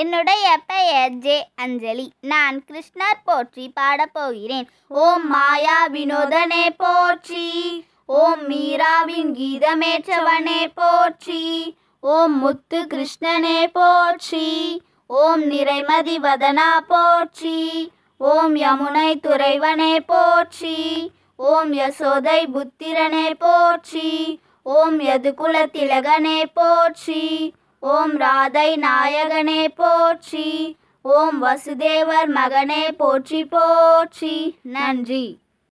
என்னுடைய பெயர் ஜே அஞ்சலி நான் கிருஷ்ணர் போற்றி பாடப்போகிறேன் ஓம் மாயா வினோதனே போற்றி ஓம் மீராவின் கீதமேற்றவனே போற்றி ஓம் முத்து கிருஷ்ணனே போற்றி ஓம் நிறைமதி வதனா போற்றி ஓம் யமுனை துறைவனே போற்றி ஓம் யசோதை புத்திரனே போற்றி ஓம் யதுகுல திலகனே போற்றி ஓம் ராதை நாயகனே போற்றி ஓம் வசுதேவர் மகனே போற்றி போற்றி நன்றி